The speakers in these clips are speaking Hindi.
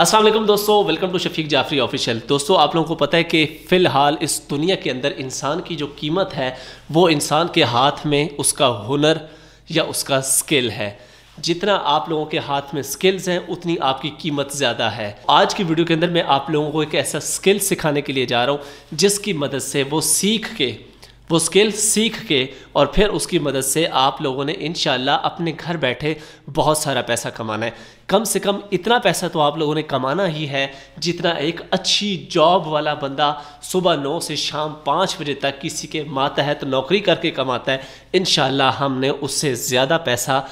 असलम दोस्तों welcome to Shafiq Jafri official दोस्तों आप लोगों को पता है कि फ़िलहाल इस दुनिया के अंदर इंसान की जो कीमत है वो इंसान के हाथ में उसका हुनर या उसका स्किल है जितना आप लोगों के हाथ में स्किल्स हैं उतनी आपकी कीमत ज़्यादा है आज की वीडियो के अंदर मैं आप लोगों को एक ऐसा स्किल सिखाने के लिए जा रहा हूँ जिसकी मदद से वो सीख के वो स्किल सीख के और फिर उसकी मदद से आप लोगों ने इन अपने घर बैठे बहुत सारा पैसा कमाना है कम से कम इतना पैसा तो आप लोगों ने कमाना ही है जितना एक अच्छी जॉब वाला बंदा सुबह नौ से शाम पाँच बजे तक किसी के मातहत तो नौकरी करके कमाता है इन हमने उससे ज़्यादा पैसा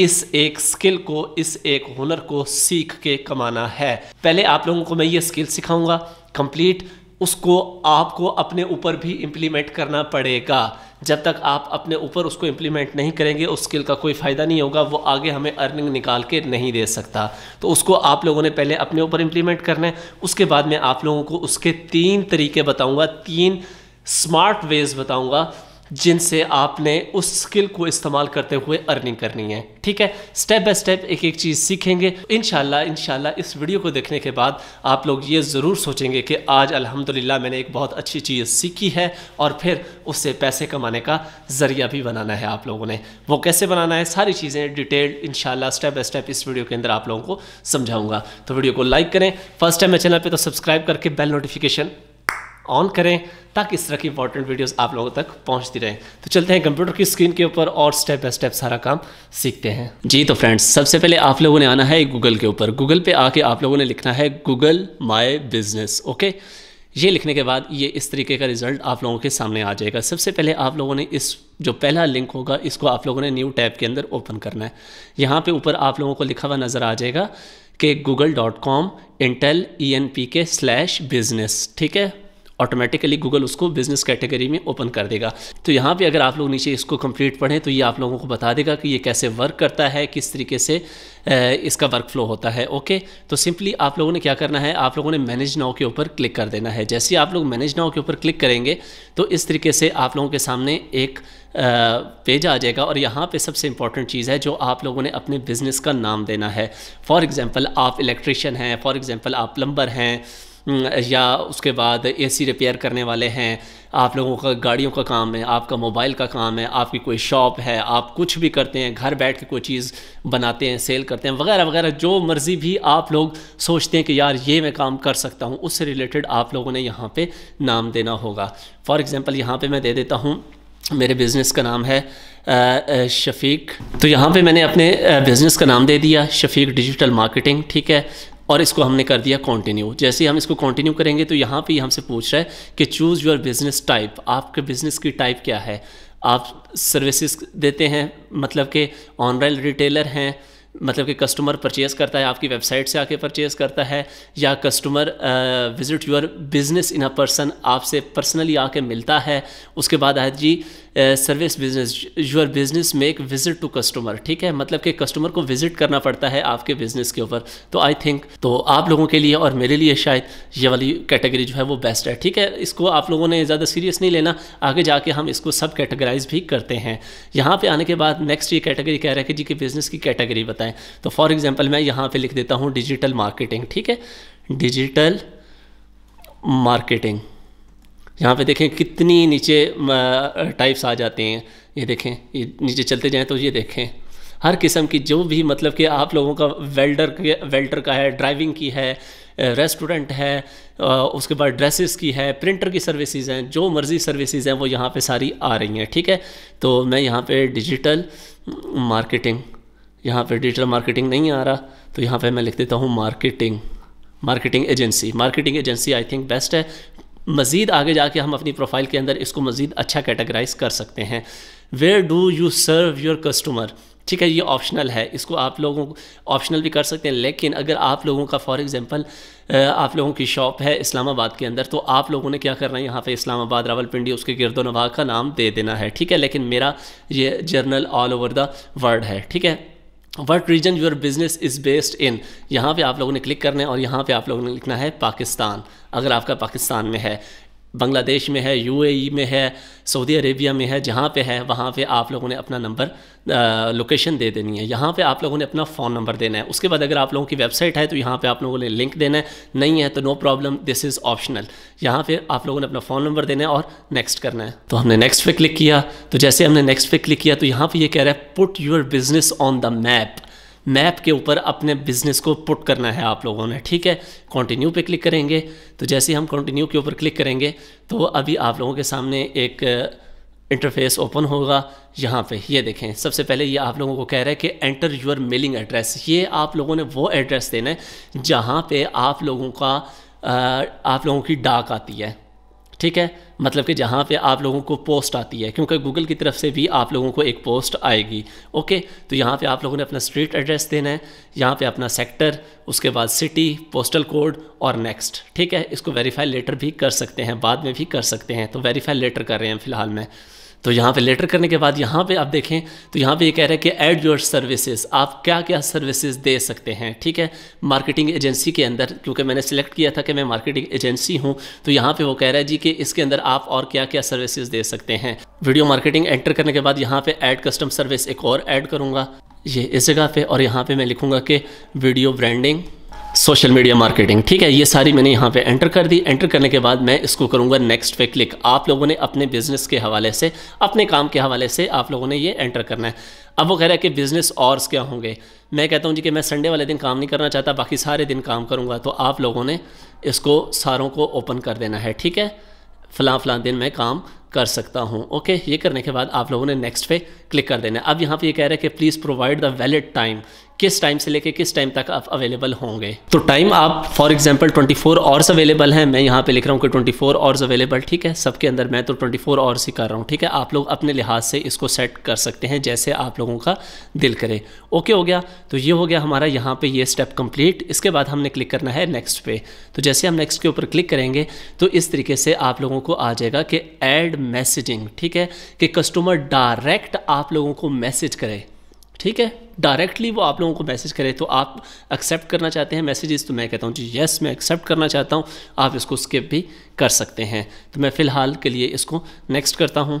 इस एक स्किल को इस एक हुनर को सीख के कमाना है पहले आप लोगों को मैं ये स्किल सिखाऊंगा कंप्लीट उसको आपको अपने ऊपर भी इम्प्लीमेंट करना पड़ेगा जब तक आप अपने ऊपर उसको इम्प्लीमेंट नहीं करेंगे उस स्किल का कोई फ़ायदा नहीं होगा वो आगे हमें अर्निंग निकाल के नहीं दे सकता तो उसको आप लोगों ने पहले अपने ऊपर इम्प्लीमेंट करना है उसके बाद मैं आप लोगों को उसके तीन तरीके बताऊँगा तीन स्मार्ट वेज़ बताऊँगा जिनसे आपने उस स्किल को इस्तेमाल करते हुए अर्निंग करनी है ठीक है स्टेप बाय स्टेप एक एक चीज़ सीखेंगे इनशाला इनशाला इस वीडियो को देखने के बाद आप लोग ये ज़रूर सोचेंगे कि आज अल्हम्दुलिल्लाह मैंने एक बहुत अच्छी चीज़ सीखी है और फिर उससे पैसे कमाने का ज़रिया भी बनाना है आप लोगों ने वो कैसे बनाना है सारी चीज़ें डिटेल्ड इनशाला स्टेप बाय स्टेप इस वीडियो के अंदर आप लोगों को समझाऊंगा तो वीडियो को लाइक करें फर्स्ट टाइम मैं चैनल पर तो सब्सक्राइब करके बेल नोटिफिकेशन ऑन करें ताकि इस तरह की इंपॉर्टेंट वीडियोस आप लोगों तक पहुंचती रहे तो चलते हैं कंप्यूटर की स्क्रीन के ऊपर और स्टेप बाय स्टेप सारा काम सीखते हैं जी तो फ्रेंड्स सबसे पहले आप लोगों ने आना है गूगल के ऊपर गूगल पे आके आप लोगों ने लिखना है गूगल माई बिजनेस ओके ये लिखने के बाद ये इस तरीके का रिजल्ट आप लोगों के सामने आ जाएगा सबसे पहले आप लोगों ने इस जो पहला लिंक होगा इसको आप लोगों ने न्यू टैब के अंदर ओपन करना है यहाँ पे ऊपर आप लोगों को लिखा हुआ नज़र आ जाएगा कि Google dot com intel E N P K slash business ठीक है ऑटोमेटिकली गूगल उसको बिजनेस कैटेगरी में ओपन कर देगा तो यहाँ पे अगर आप लोग नीचे इसको कंप्लीट पढ़ें तो ये आप लोगों को बता देगा कि ये कैसे वर्क करता है किस तरीके से इसका वर्क फ्लो होता है ओके तो सिंपली आप लोगों ने क्या करना है आप लोगों ने मैनेज नाव के ऊपर क्लिक कर देना है जैसे आप लोग मैनेज नाव के ऊपर क्लिक करेंगे तो इस तरीके से आप लोगों के सामने एक पेज आ जाएगा और यहाँ पे सबसे इंपॉर्टेंट चीज़ है जो आप लोगों ने अपने बिज़नेस का नाम देना है फॉर एग्ज़ाम्पल आप इलेक्ट्रिशियन हैं फॉर एग्ज़ाम्पल आप प्लम्बर हैं हम्म, या उसके बाद एसी रिपेयर करने वाले हैं आप लोगों का गाड़ियों का काम है आपका मोबाइल का काम है आपकी कोई शॉप है आप कुछ भी करते हैं घर बैठ के कोई चीज़ बनाते हैं सेल करते हैं वगैरह वगैरह जो मर्ज़ी भी आप लोग सोचते हैं कि यार ये मैं काम कर सकता हूँ उससे रिलेटेड आप लोगों ने यहाँ पे नाम देना होगा फॉर एग्ज़ाम्पल यहाँ पर मैं दे देता हूँ मेरे बिज़नेस का नाम है शफीक तो यहाँ पे मैंने अपने बिज़नेस का नाम दे दिया शफीक डिजिटल मार्केटिंग ठीक है और इसको हमने कर दिया कंटिन्यू जैसे हम इसको कंटिन्यू करेंगे तो यहाँ पे हमसे पूछ रहा है कि चूज़ योर बिजनेस टाइप आपके बिजनेस की टाइप क्या है आप सर्विसेज देते हैं मतलब के ऑनलाइन रिटेलर हैं मतलब कि कस्टमर परचेज़ करता है आपकी वेबसाइट से आके परचेज़ करता है या customer visit your business in a person आपसे पर्सनली आके मिलता है उसके बाद आयत जी service business your business make visit to customer ठीक है मतलब कि कस्टमर को विजिट करना पड़ता है आपके बिजनेस के ऊपर तो आई थिंक तो आप लोगों के लिए और मेरे लिए शायद ये वाली कैटेगरी जो है वो बेस्ट है ठीक है इसको आप लोगों ने ज़्यादा सीरियस नहीं लेना आगे जाके हम इसको सब कैटेगराइज भी करते हैं यहाँ पे आने के बाद नेक्स्ट ये कैटेगरी कह रहा है कि जी कि बिज़नेस की कैटेगरी बताएं तो फॉर एग्जाम्पल मैं यहाँ पर लिख देता हूँ डिजिटल मार्केटिंग ठीक है डिजिटल मार्केटिंग यहाँ पे देखें कितनी नीचे टाइप्स आ जाते हैं ये देखें ये नीचे चलते जाएँ तो ये देखें हर किस्म की जो भी मतलब कि आप लोगों का वेल्डर वेल्डर का है ड्राइविंग की है रेस्टोरेंट है उसके बाद ड्रेसेस की है प्रिंटर की सर्विसेज हैं जो मर्ज़ी सर्विसेज हैं वो यहाँ पे सारी आ रही हैं ठीक है तो मैं यहाँ पे डिजिटल मार्केटिंग यहाँ पे डिजिटल मार्केटिंग नहीं आ रहा तो यहाँ पे मैं लिख देता हूँ marketing marketing agency marketing agency I think best है मज़ीद आगे जाके हम अपनी प्रोफाइल के अंदर इसको मज़ीद अच्छा कैटेगराइज कर सकते हैं where do you serve your customer ठीक है ये ऑप्शनल है इसको आप लोगों को ऑप्शनल भी कर सकते हैं लेकिन अगर आप लोगों का फॉर एग्ज़ाम्पल आप लोगों की शॉप है इस्लामाबाद के अंदर तो आप लोगों ने क्या करना है यहाँ पे इस्लामाबाद रावलपिंडी उसके गिरदो नवाह का नाम दे देना है ठीक है लेकिन मेरा ये general all over the world है ठीक है what reason your business is based in यहाँ पे आप लोगों ने क्लिक करना है और यहाँ पे आप लोगों ने लिखना है पाकिस्तान अगर आपका पाकिस्तान में है बांग्लादेश में है यूएई e में है सऊदी अरेबिया में है जहाँ पे है वहाँ पे आप लोगों ने अपना नंबर लोकेशन दे देनी है यहाँ पे आप लोगों ने अपना फ़ोन नंबर देना है उसके बाद अगर आप लोगों की वेबसाइट है तो यहाँ पे आप लोगों ने लिंक देना है नहीं है तो no problem this is optional यहाँ पे आप लोगों ने अपना फ़ोन नंबर देना है और नेक्स्ट करना है तो हमने नेक्स्ट पे क्लिक किया तो जैसे हमने नेक्स्ट पे क्लिक किया तो यहाँ पर यह कह रहा है put your business on the map map के ऊपर अपने बिजनेस को पुट करना है आप लोगों ने ठीक है कंटिन्यू पे क्लिक करेंगे तो जैसे ही हम कंटिन्यू के ऊपर क्लिक करेंगे तो अभी आप लोगों के सामने एक इंटरफेस uh, ओपन होगा यहाँ पे ये देखें सबसे पहले ये आप लोगों को कह रहा है कि एंटर योर मेलिंग एड्रेस ये आप लोगों ने वो एड्रेस देना है जहाँ पर आप लोगों का uh, आप लोगों की डाक आती है ठीक है मतलब कि जहाँ पे आप लोगों को पोस्ट आती है क्योंकि गूगल की तरफ से भी आप लोगों को एक पोस्ट आएगी ओके तो यहाँ पे आप लोगों ने अपना स्ट्रीट एड्रेस देना है यहाँ पे अपना सेक्टर उसके बाद सिटी पोस्टल कोड और नेक्स्ट ठीक है इसको वेरीफाई लेटर भी कर सकते हैं बाद में भी कर सकते हैं तो वेरीफाई लेटर कर रहे हैं फ़िलहाल में तो यहाँ पे लेटर करने के बाद यहाँ पे आप देखें तो यहाँ पे ये यह कह रहा है कि ऐड योर सर्विसेज आप क्या क्या सर्विसेज दे सकते हैं ठीक है मार्केटिंग एजेंसी के अंदर क्योंकि मैंने सिलेक्ट किया था कि मैं मार्केटिंग एजेंसी हूँ तो यहाँ पे वो कह रहा है जी कि इसके अंदर आप और क्या क्या सर्विसेज दे सकते हैं वीडियो मार्केटिंग एंटर करने के बाद यहाँ पे एड कस्टम सर्विस एक और ऐड करूँगा ये इस जगह पर और यहाँ पर मैं लिखूँगा कि video branding social media marketing ठीक है ये सारी मैंने यहाँ पे एंटर कर दी एंटर करने के बाद मैं इसको करूँगा नेक्स्ट पे क्लिक आप लोगों ने अपने बिजनेस के हवाले से अपने काम के हवाले से आप लोगों ने ये एंटर करना है अब वो कह रहा है कि बिज़नेस ऑर्स क्या होंगे मैं कहता हूँ जी कि मैं संडे वाले दिन काम नहीं करना चाहता बाकी सारे दिन काम करूँगा तो आप लोगों ने इसको सारों को ओपन कर देना है ठीक है फ़लाँ फ़लाँ दिन मैं काम कर सकता हूँ ओके ये करने के बाद आप लोगों ने नेक्स्ट पे क्लिक कर देना है अब यहाँ पे ये यह कह रहा है कि please provide the valid time किस टाइम से लेके किस टाइम तक आप अवेलेबल होंगे तो टाइम आप for example twenty four hours available हैं मैं यहाँ पे लिख रहा हूँ कि ट्वेंटी फोर आवर्स अवेलेबल ठीक है सबके अंदर मैं तो ट्वेंटी फोर आवर्स ही कर रहा हूँ ठीक है आप लोग अपने लिहाज से इसको सेट कर सकते हैं जैसे आप लोगों का दिल करे ओके हो गया तो ये हो गया हमारा यहाँ पर ये स्टेप कंप्लीट इसके बाद हमने क्लिक करना है नेक्स्ट पे तो जैसे हम नेक्स्ट के ऊपर क्लिक करेंगे तो इस तरीके से आप लोगों को आ जाएगा कि एड मैसेजिंग ठीक है कि कस्टमर डायरेक्ट आप लोगों को मैसेज करे ठीक है डायरेक्टली वो आप लोगों को मैसेज करे तो आप एक्सेप्ट करना चाहते हैं मैसेजेस तो मैं कहता हूँ जी येस मैं एक्सेप्ट करना चाहता हूँ आप इसको स्किप भी कर सकते हैं तो मैं फ़िलहाल के लिए इसको नेक्स्ट करता हूँ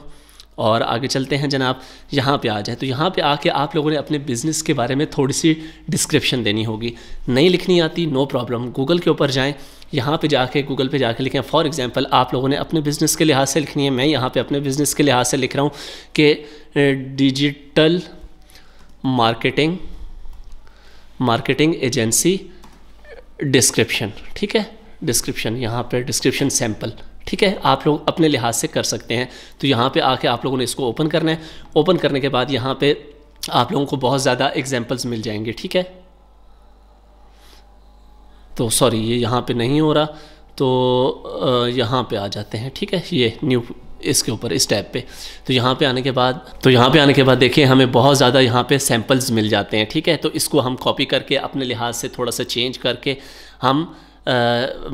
और आगे चलते हैं जनाब यहाँ पे आ जाए तो यहाँ पे आके आप लोगों ने अपने बिज़नेस के बारे में थोड़ी सी डिस्क्रिप्शन देनी होगी नहीं लिखनी आती नो प्रॉब्लम गूगल के ऊपर जाएं यहाँ पे जाके गूगल पे जाके लिखें फॉर एग्जांपल आप लोगों ने अपने बिज़नेस के लिहाज से लिखनी है मैं यहाँ पे अपने बिज़नेस के लिहाज से लिख रहा हूँ कि digital marketing marketing agency description ठीक है डिस्क्रिप्शन यहाँ पर डिस्क्रिप्शन सैम्पल ठीक है आप लोग अपने लिहाज से कर सकते हैं तो यहाँ पे आके आप लोगों ने इसको ओपन करना है ओपन करने के बाद यहाँ पे आप लोगों को बहुत ज़्यादा एग्जाम्पल्स मिल जाएंगे ठीक है तो सॉरी ये यहाँ पे नहीं हो रहा तो यहाँ पे आ जाते हैं ठीक है ये न्यू इसके ऊपर इस टैब पे तो यहाँ पे आने के बाद तो यहाँ पे आने के बाद देखिए हमें बहुत ज़्यादा यहाँ पे सैम्पल्स मिल जाते हैं ठीक है तो इसको हम कॉपी करके अपने लिहाज से थोड़ा सा चेंज करके हम आ,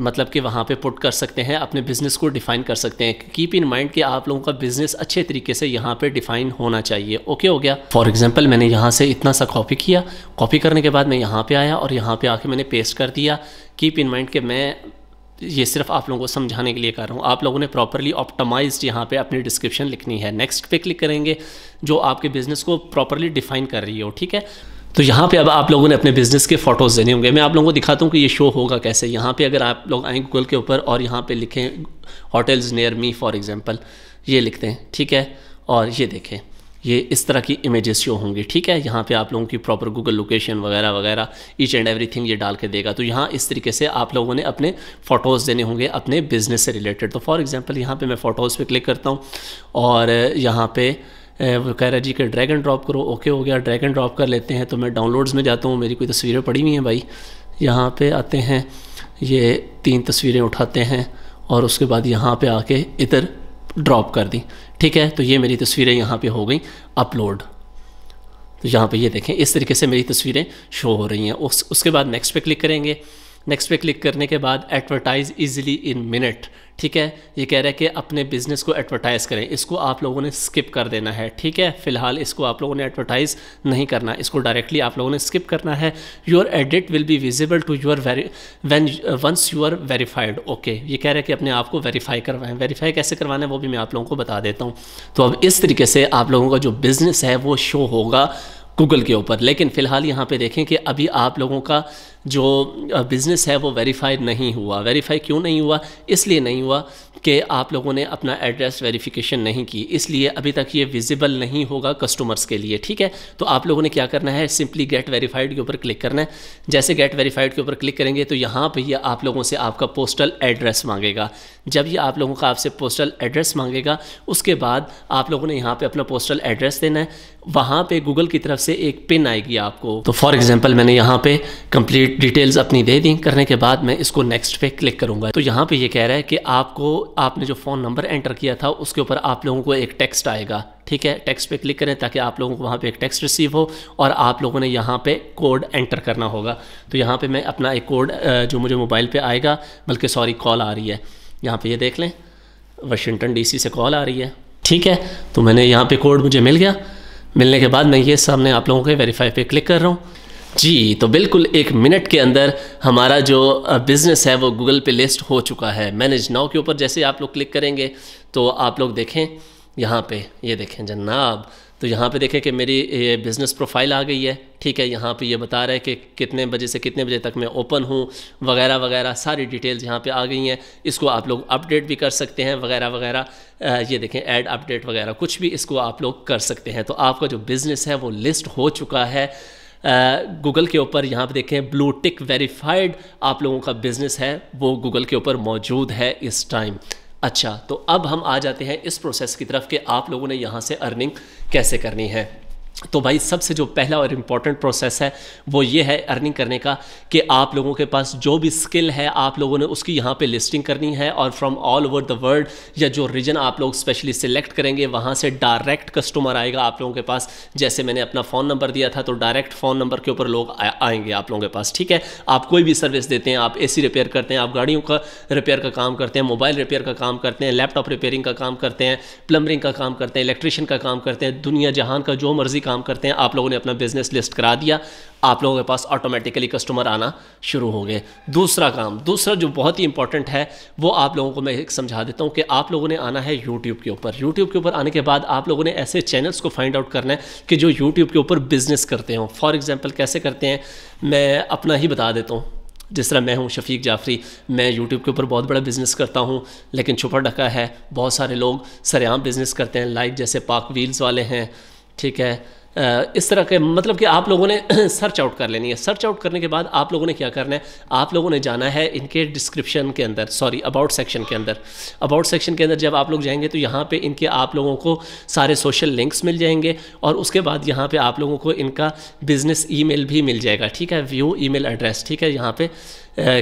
मतलब कि वहाँ पे पुट कर सकते हैं अपने बिज़नेस को डिफ़ाइन कर सकते हैं कीप इन माइंड कि आप लोगों का बिज़नेस अच्छे तरीके से यहाँ पे डिफ़ाइन होना चाहिए ओके हो गया फॉर एग्ज़ाम्पल मैंने यहाँ से इतना सा कॉपी किया कॉपी करने के बाद मैं यहाँ पे आया और यहाँ पे आके मैंने पेस्ट कर दिया कीप इन माइंड कि मैं ये सिर्फ आप लोगों को समझाने के लिए कर रहा हूँ आप लोगों ने प्रॉपरली ऑप्टमाइज्ड यहाँ पे अपनी डिस्क्रिप्शन लिखनी है नेक्स्ट पे क्लिक करेंगे जो आपके बिजनेस को प्रॉपरली डिफाइन कर रही हो ठीक है तो यहाँ पे अब आप लोगों ने अपने बिजनेस के फोटोज़ देने होंगे मैं आप लोगों को दिखाता हूँ कि ये शो होगा कैसे यहाँ पे अगर आप लोग आएँ गूगल के ऊपर और यहाँ पे लिखें hotels near me for example ये लिखते हैं ठीक है और ये देखें ये इस तरह की इमेजेस शो होंगी ठीक है यहाँ पे आप लोगों की प्रॉपर गूगल लोकेशन वगैरह वगैरह ईच एंड एवरीथिंग ये डाल के देगा तो यहाँ इस तरीके से आप लोगों ने अपने फ़ोटोज़ देने होंगे अपने बिज़नेस से रिलेटेड तो फॉर एग्जांपल यहाँ पे मैं फ़ोटोज़ पे क्लिक करता हूँ और यहाँ पे वो कह रहा है जी के ड्रैग एंड ड्रॉप करो ओके हो गया ड्रैग एंड ड्रॉप कर लेते हैं तो मैं डाउनलोड्स में जाता हूँ मेरी कोई तस्वीरें पड़ी हुई हैं भाई यहाँ पर आते हैं ये तीन तस्वीरें उठाते हैं और उसके बाद यहाँ पर आके इधर ड्रॉप कर दी ठीक है तो ये मेरी तस्वीरें यहाँ पे हो गई अपलोड तो यहाँ पे ये देखें इस तरीके से मेरी तस्वीरें शो हो रही हैं उस उसके बाद नेक्स्ट पे क्लिक करेंगे नेक्स्ट पे क्लिक करने के बाद एडवर्टाइज इजिली इन मिनट ठीक है ये कह रहा है कि अपने बिजनेस को एडवर्टाइज़ करें इसको आप लोगों ने स्किप कर देना है ठीक है फिलहाल इसको आप लोगों ने एडवर्टाइज़ नहीं करना इसको डायरेक्टली आप लोगों ने स्किप करना है your edit will be visible to your everyone once you are verified okay ये कह रहा है कि अपने आप को वेरीफाई करवाएं वेरीफाई कैसे करवाना है वो भी मैं आप लोगों को बता देता हूँ तो अब इस तरीके से आप लोगों का जो बिज़नेस है वो शो होगा गूगल के ऊपर लेकिन फ़िलहाल यहाँ पे देखें कि अभी आप लोगों का जो बिज़नेस है वो वेरीफाई नहीं हुआ वेरीफाई क्यों नहीं हुआ इसलिए नहीं हुआ कि आप लोगों ने अपना एड्रेस वेरिफिकेशन नहीं की इसलिए अभी तक ये विजिबल नहीं होगा कस्टमर्स के लिए ठीक है तो आप लोगों ने क्या करना है सिंपली गेट वेरीफाइड के ऊपर क्लिक करना है जैसे गेट वेरीफाइड के ऊपर क्लिक करेंगे तो यहाँ पर ये आप लोगों से आपका पोस्टल एड्रेस मांगेगा जब ये आप लोगों का आपसे पोस्टल एड्रेस मांगेगा उसके बाद आप लोगों ने यहाँ पर अपना पोस्टल एड्रेस देना है वहाँ पर गूगल की तरफ से एक पिन आएगी आपको तो फॉर एग्ज़ाम्पल मैंने यहाँ पर कंप्लीट डिटेल्स अपनी दे दी करने के बाद मैं इसको नेक्स्ट पे क्लिक करूंगा तो यहाँ पे ये कह रहा है कि आपको आपने जो फ़ोन नंबर एंटर किया था उसके ऊपर आप लोगों को एक टेक्स्ट आएगा ठीक है टेक्स्ट पे क्लिक करें ताकि आप लोगों को वहाँ पे एक टेक्स्ट रिसीव हो और आप लोगों ने यहाँ पे कोड एंटर करना होगा तो यहाँ पे मैं अपना एक कोड जो मुझे मोबाइल पे आएगा बल्कि सॉरी कॉल आ रही है यहाँ पे ये यह देख लें वाशिंगटन डीसी से कॉल आ रही है ठीक है तो मैंने यहाँ पे कोड मुझे मिल गया मिलने के बाद मैं ये सामने आप लोगों के वेरीफाई पे क्लिक कर रहा हूँ जी तो बिल्कुल एक मिनट के अंदर हमारा जो बिज़नेस है वो गूगल पे लिस्ट हो चुका है मैनेज नाउ के ऊपर जैसे आप लोग क्लिक करेंगे तो आप लोग देखें यहाँ पे ये देखें जनाब तो यहाँ पे देखें कि मेरी ये बिज़नेस प्रोफाइल आ गई है ठीक है यहाँ पे ये बता रहा है कि कितने बजे से कितने बजे तक मैं ओपन हूँ वगैरह वगैरह सारी डिटेल्स यहाँ पे आ गई हैं इसको आप लोग अपडेट भी कर सकते हैं वगैरह वगैरह ये देखें ऐड अपडेट वगैरह कुछ भी इसको आप लोग कर सकते हैं तो आपका जो बिज़नेस है वो लिस्ट हो चुका है गूगल के ऊपर यहाँ पे देखें ब्लू टिक वेरीफाइड आप लोगों का बिजनेस है वो गूगल के ऊपर मौजूद है इस टाइम अच्छा तो अब हम आ जाते हैं इस प्रोसेस की तरफ कि आप लोगों ने यहाँ से अर्निंग कैसे करनी है तो भाई सबसे जो पहला और इम्पॉर्टेंट प्रोसेस है वो ये है अर्निंग करने का कि आप लोगों के पास जो भी स्किल है आप लोगों ने उसकी यहाँ पे लिस्टिंग करनी है और from all over the world या जो रीजन आप लोग स्पेशली सिलेक्ट करेंगे वहाँ से डायरेक्ट कस्टमर आएगा आप लोगों के पास जैसे मैंने अपना फ़ोन नंबर दिया था तो डायरेक्ट फ़ोन नंबर के ऊपर लोग आएंगे आप लोगों के पास ठीक है आप कोई भी सर्विस देते हैं आप ए रिपेयर करते हैं आप गाड़ियों का रिपेयर का काम करते हैं मोबाइल रिपेयर का काम करते हैं लैपटॉप रिपेयरिंग का काम करते हैं प्लम्बरिंग का काम करते हैं इलेक्ट्रिशियन का काम करते हैं दुनिया जहान का जो मर्ज़ी काम करते हैं आप लोगों ने अपना बिजनेस लिस्ट करा दिया आप लोगों के पास ऑटोमेटिकली कस्टमर आना शुरू हो गए दूसरा काम दूसरा जो बहुत ही इंपॉर्टेंट है वो आप लोगों को मैं एक समझा देता हूँ कि आप लोगों ने आना है यूट्यूब के ऊपर यूट्यूब के ऊपर आने के बाद आप लोगों ने ऐसे चैनल्स को फाइंड आउट करना है कि जो यूट्यूब के ऊपर बिजनेस करते हों फॉर एग्ज़ाम्पल कैसे करते हैं मैं अपना ही बता देता हूँ जिस तरह मैं हूँ शफीक जाफरी मैं यूट्यूब के ऊपर बहुत बड़ा बिज़नेस करता हूँ लेकिन छुपा ढका है बहुत सारे लोग सरेआम बिज़नेस करते हैं लाइक जैसे पाक व्हील्स वाले हैं ठीक है इस तरह के मतलब कि आप लोगों ने सर्च आउट कर लेनी है सर्च आउट करने के बाद आप लोगों ने क्या करना है आप लोगों ने जाना है इनके डिस्क्रिप्शन के अंदर सॉरी अबाउट सेक्शन के अंदर अबाउट सेक्शन के अंदर जब आप लोग जाएंगे तो यहाँ पे इनके आप लोगों को सारे सोशल लिंक्स मिल जाएंगे और उसके बाद यहाँ पर आप लोगों को इनका बिज़नेस ई भी मिल जाएगा ठीक है व्यू ई एड्रेस ठीक है यहाँ पर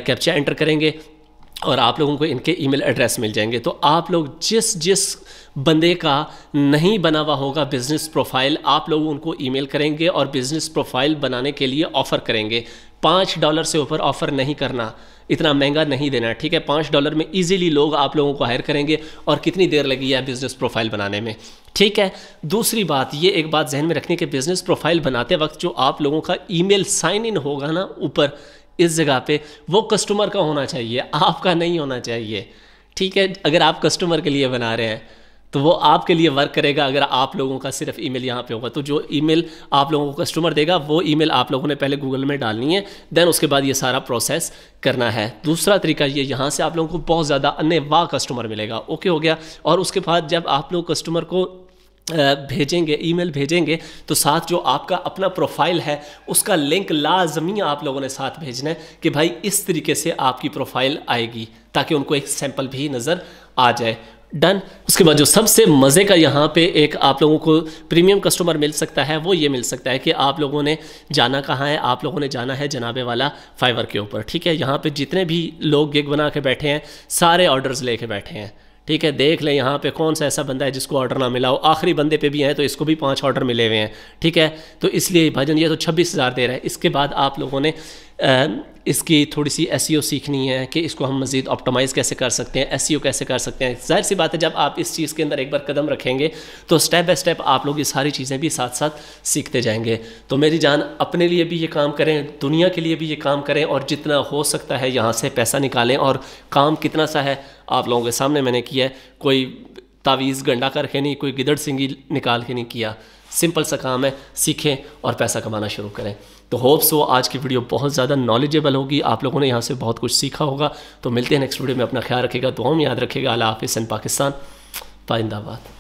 कैप्चा एंटर करेंगे और आप लोगों को इनके ईमेल एड्रेस मिल जाएंगे तो आप लोग जिस जिस बंदे का नहीं बना हुआ होगा बिज़नेस प्रोफाइल आप लोग उनको ईमेल करेंगे और बिज़नेस प्रोफाइल बनाने के लिए ऑफ़र करेंगे पाँच डॉलर से ऊपर ऑफ़र नहीं करना इतना महंगा नहीं देना ठीक है पाँच डॉलर में इजीली लोग आप लोगों को हायर करेंगे और कितनी देर लगी है बिज़नेस प्रोफाइल बनाने में ठीक है दूसरी बात ये एक बात जहन में रखनी कि बिज़नेस प्रोफाइल बनाते वक्त जो आप लोगों का ईमेल साइन इन होगा ना ऊपर इस जगह पे वो कस्टमर का होना चाहिए आपका नहीं होना चाहिए ठीक है अगर आप कस्टमर के लिए बना रहे हैं तो वो आपके लिए वर्क करेगा अगर आप लोगों का सिर्फ ईमेल यहाँ पे होगा तो जो ईमेल आप लोगों को कस्टमर देगा वो ईमेल आप लोगों ने पहले गूगल में डालनी है देन उसके बाद ये सारा प्रोसेस करना है दूसरा तरीका ये यहाँ से आप लोगों को बहुत ज़्यादा अन्य वाह कस्टमर मिलेगा ओके हो गया और उसके बाद जब आप लोग कस्टमर को भेजेंगे ईमेल भेजेंगे तो साथ जो आपका अपना प्रोफाइल है उसका लिंक लाजमी आप लोगों ने साथ भेजना है कि भाई इस तरीके से आपकी प्रोफाइल आएगी ताकि उनको एक सैंपल भी नज़र आ जाए डन उसके बाद जो सबसे मज़े का यहाँ पे एक आप लोगों को प्रीमियम कस्टमर मिल सकता है वो ये मिल सकता है कि आप लोगों ने जाना कहाँ है आप लोगों ने जाना है जनाबे वाला फाइवर के ऊपर ठीक है यहाँ पे जितने भी लोग गिग बना के बैठे हैं सारे ऑर्डर्स लेके बैठे हैं ठीक है देख लें यहाँ पे कौन सा ऐसा बंदा है जिसको ऑर्डर ना मिला हो आखिरी बंदे पे भी हैं तो इसको भी पांच ऑर्डर मिले हुए हैं ठीक है तो इसलिए भजन ये तो छब्बीस हज़ार दे रहा है इसके बाद आप लोगों ने इसकी थोड़ी सी एस e सीखनी है कि इसको हम मज़ीद ऑप्टोमाइज़ कैसे कर सकते हैं एस e कैसे कर सकते हैं जाहिर सी बात है जब आप इस चीज़ के अंदर एक बार कदम रखेंगे तो स्टेप बाय स्टेप आप लोग ये सारी चीज़ें भी साथ साथ सीखते जाएंगे तो मेरी जान अपने लिए भी ये काम करें दुनिया के लिए भी ये काम करें और जितना हो सकता है यहाँ से पैसा निकालें और काम कितना सा है आप लोगों के सामने मैंने किया है कोई तावीज़ गंडा करके नहीं कोई गिदड़ सिंगी निकाल के नहीं किया सिंपल सा काम है सीखें और पैसा कमाना शुरू करें तो होप्स वो आज की वीडियो बहुत ज़्यादा नॉलेजेबल होगी आप लोगों ने यहाँ से बहुत कुछ सीखा होगा तो मिलते हैं नेक्स्ट वीडियो में अपना ख्याल रखेगा दुआओं में याद रखेगा अला हाफिस पाकिस्तान पाइंदाबाद